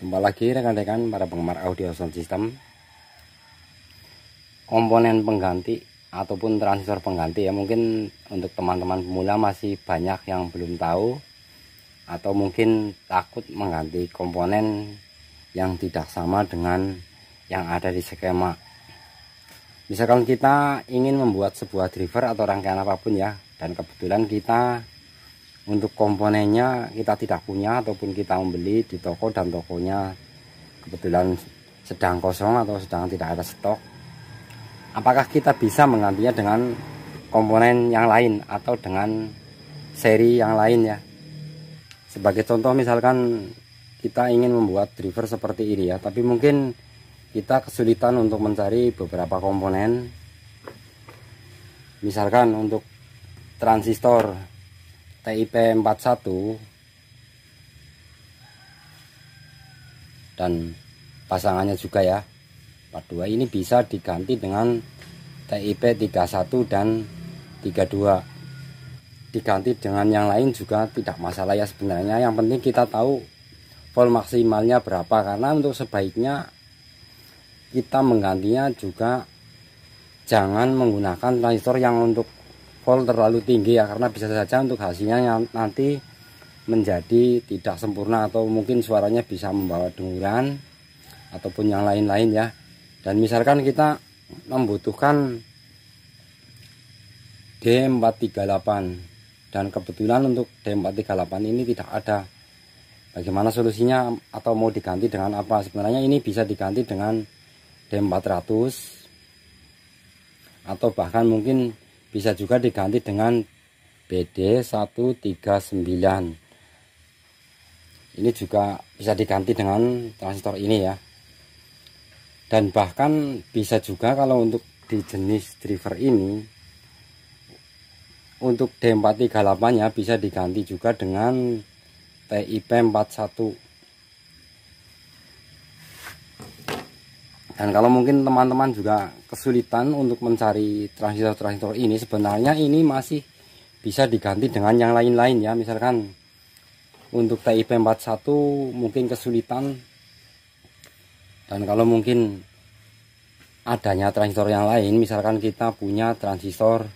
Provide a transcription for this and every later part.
Jumpa lagi rekan-rekan para penggemar audio sound system Komponen pengganti ataupun transistor pengganti ya mungkin untuk teman-teman pemula masih banyak yang belum tahu Atau mungkin takut mengganti komponen yang tidak sama dengan yang ada di skema Misalkan kita ingin membuat sebuah driver atau rangkaian apapun ya Dan kebetulan kita untuk komponennya kita tidak punya ataupun kita membeli di toko dan tokonya kebetulan sedang kosong atau sedang tidak ada stok apakah kita bisa menggantinya dengan komponen yang lain atau dengan seri yang lain ya sebagai contoh misalkan kita ingin membuat driver seperti ini ya tapi mungkin kita kesulitan untuk mencari beberapa komponen misalkan untuk transistor TIP 41 dan pasangannya juga ya 42 ini bisa diganti dengan TIP 31 dan 32 diganti dengan yang lain juga tidak masalah ya sebenarnya yang penting kita tahu vol maksimalnya berapa karena untuk sebaiknya kita menggantinya juga jangan menggunakan transistor yang untuk level terlalu tinggi ya karena bisa saja untuk hasilnya nanti menjadi tidak sempurna atau mungkin suaranya bisa membawa denguran ataupun yang lain-lain ya dan misalkan kita membutuhkan D438 dan kebetulan untuk D438 ini tidak ada bagaimana solusinya atau mau diganti dengan apa sebenarnya ini bisa diganti dengan D400 atau bahkan mungkin bisa juga diganti dengan BD 139 ini juga bisa diganti dengan transistor ini ya dan bahkan bisa juga kalau untuk di jenis driver ini untuk D438 nya bisa diganti juga dengan TIP 41 dan kalau mungkin teman-teman juga kesulitan untuk mencari transistor-transistor ini sebenarnya ini masih bisa diganti dengan yang lain-lain ya misalkan untuk TIP41 mungkin kesulitan dan kalau mungkin adanya transistor yang lain misalkan kita punya transistor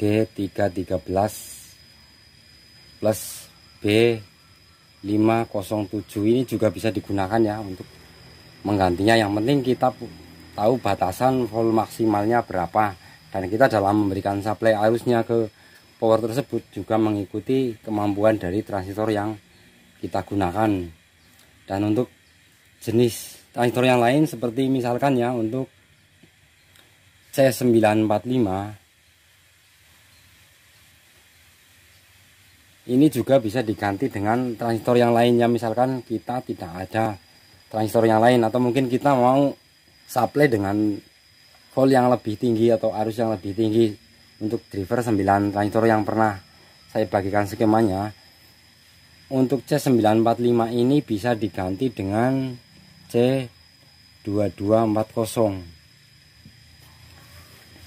D313 plus B507 ini juga bisa digunakan ya untuk menggantinya yang penting kita tahu batasan volume maksimalnya berapa dan kita dalam memberikan supply arusnya ke power tersebut juga mengikuti kemampuan dari transistor yang kita gunakan dan untuk jenis transistor yang lain seperti misalkan ya untuk C945 ini juga bisa diganti dengan transistor yang lainnya misalkan kita tidak ada transistor yang lain atau mungkin kita mau supply dengan volt yang lebih tinggi atau arus yang lebih tinggi untuk driver 9 transistor yang pernah saya bagikan skemanya untuk C945 ini bisa diganti dengan C2240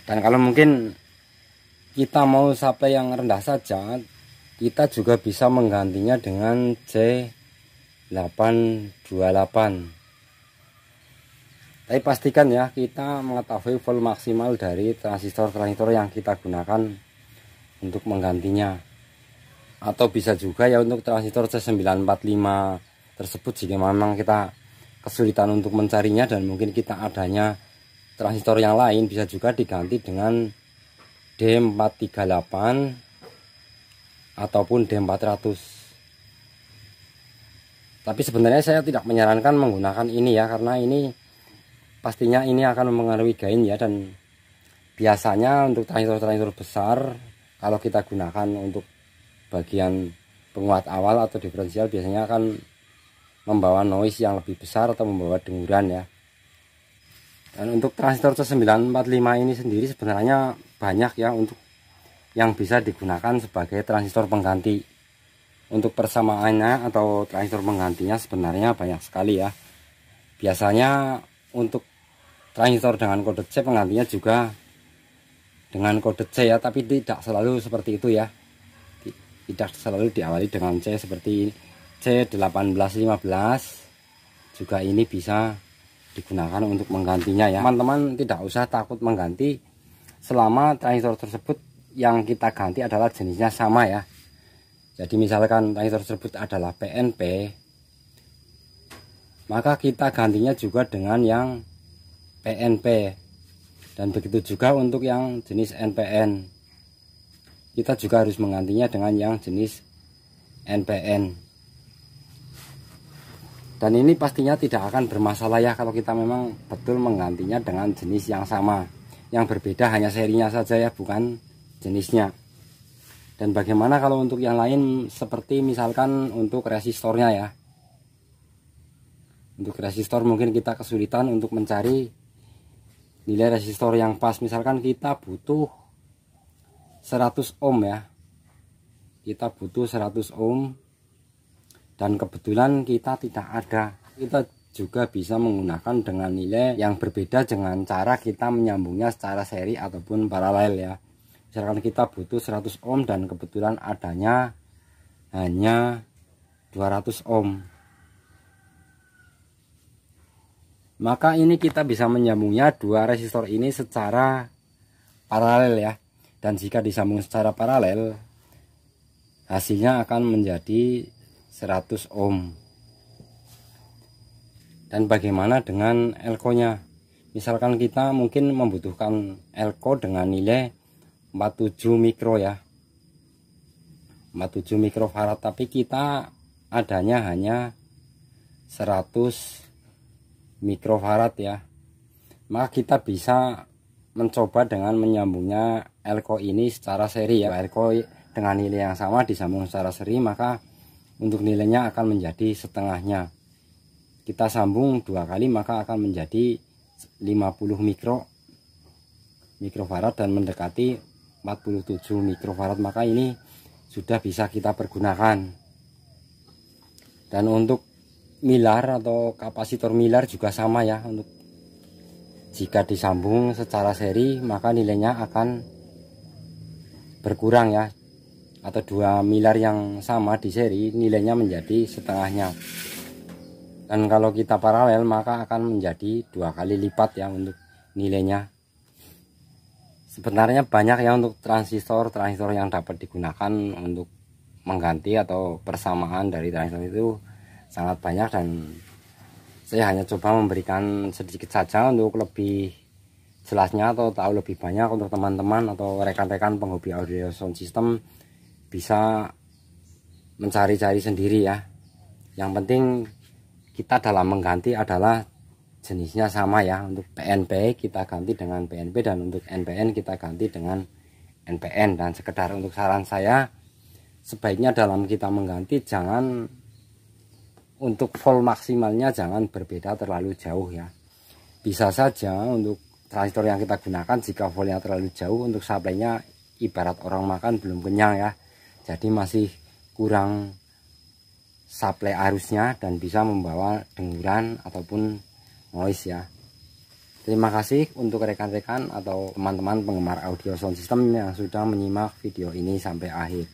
dan kalau mungkin kita mau supply yang rendah saja kita juga bisa menggantinya dengan C 828 tapi pastikan ya kita mengetahui full maksimal dari transistor-transistor yang kita gunakan untuk menggantinya atau bisa juga ya untuk transistor C945 tersebut jika memang kita kesulitan untuk mencarinya dan mungkin kita adanya transistor yang lain bisa juga diganti dengan D438 ataupun D400 tapi sebenarnya saya tidak menyarankan menggunakan ini ya karena ini pastinya ini akan mempengaruhi gain ya dan biasanya untuk transistor-transistor besar kalau kita gunakan untuk bagian penguat awal atau diferensial biasanya akan membawa noise yang lebih besar atau membawa denguran ya dan untuk transistor C945 ini sendiri sebenarnya banyak ya untuk yang bisa digunakan sebagai transistor pengganti untuk persamaannya atau transistor penggantinya sebenarnya banyak sekali ya biasanya untuk transistor dengan kode C penggantinya juga dengan kode C ya tapi tidak selalu seperti itu ya tidak selalu diawali dengan C seperti C1815 juga ini bisa digunakan untuk menggantinya ya teman-teman tidak usah takut mengganti selama transistor tersebut yang kita ganti adalah jenisnya sama ya jadi misalkan tangi tersebut adalah PNP, maka kita gantinya juga dengan yang PNP. Dan begitu juga untuk yang jenis NPN. Kita juga harus menggantinya dengan yang jenis NPN. Dan ini pastinya tidak akan bermasalah ya kalau kita memang betul menggantinya dengan jenis yang sama. Yang berbeda hanya serinya saja ya, bukan jenisnya dan bagaimana kalau untuk yang lain seperti misalkan untuk resistornya ya untuk resistor mungkin kita kesulitan untuk mencari nilai resistor yang pas misalkan kita butuh 100 ohm ya kita butuh 100 ohm dan kebetulan kita tidak ada kita juga bisa menggunakan dengan nilai yang berbeda dengan cara kita menyambungnya secara seri ataupun paralel ya misalkan kita butuh 100 ohm dan kebetulan adanya hanya 200 ohm maka ini kita bisa menyambungnya dua resistor ini secara paralel ya dan jika disambung secara paralel hasilnya akan menjadi 100 ohm dan bagaimana dengan elko nya misalkan kita mungkin membutuhkan elko dengan nilai 47 mikro ya 47 mikrofarad tapi kita adanya hanya 100 mikrofarad ya maka kita bisa mencoba dengan menyambungnya elko ini secara seri ya elko dengan nilai yang sama disambung secara seri maka untuk nilainya akan menjadi setengahnya kita sambung dua kali maka akan menjadi 50 mikro mikrofarad dan mendekati 47 mikrofarad maka ini sudah bisa kita pergunakan dan untuk milar atau kapasitor milar juga sama ya untuk jika disambung secara seri maka nilainya akan berkurang ya atau dua milar yang sama di seri nilainya menjadi setengahnya dan kalau kita paralel maka akan menjadi dua kali lipat ya untuk nilainya sebenarnya banyak ya untuk transistor transistor yang dapat digunakan untuk mengganti atau persamaan dari transistor itu sangat banyak dan saya hanya coba memberikan sedikit saja untuk lebih jelasnya atau tahu lebih banyak untuk teman-teman atau rekan-rekan penghobi audio sound system bisa mencari-cari sendiri ya yang penting kita dalam mengganti adalah jenisnya sama ya untuk PNP kita ganti dengan PNP dan untuk NPN kita ganti dengan NPN dan sekedar untuk saran saya sebaiknya dalam kita mengganti jangan untuk volt maksimalnya jangan berbeda terlalu jauh ya bisa saja untuk transistor yang kita gunakan jika voltnya terlalu jauh untuk supply-nya ibarat orang makan belum kenyang ya jadi masih kurang supply arusnya dan bisa membawa denguran ataupun noise ya terima kasih untuk rekan-rekan atau teman-teman penggemar audio sound system yang sudah menyimak video ini sampai akhir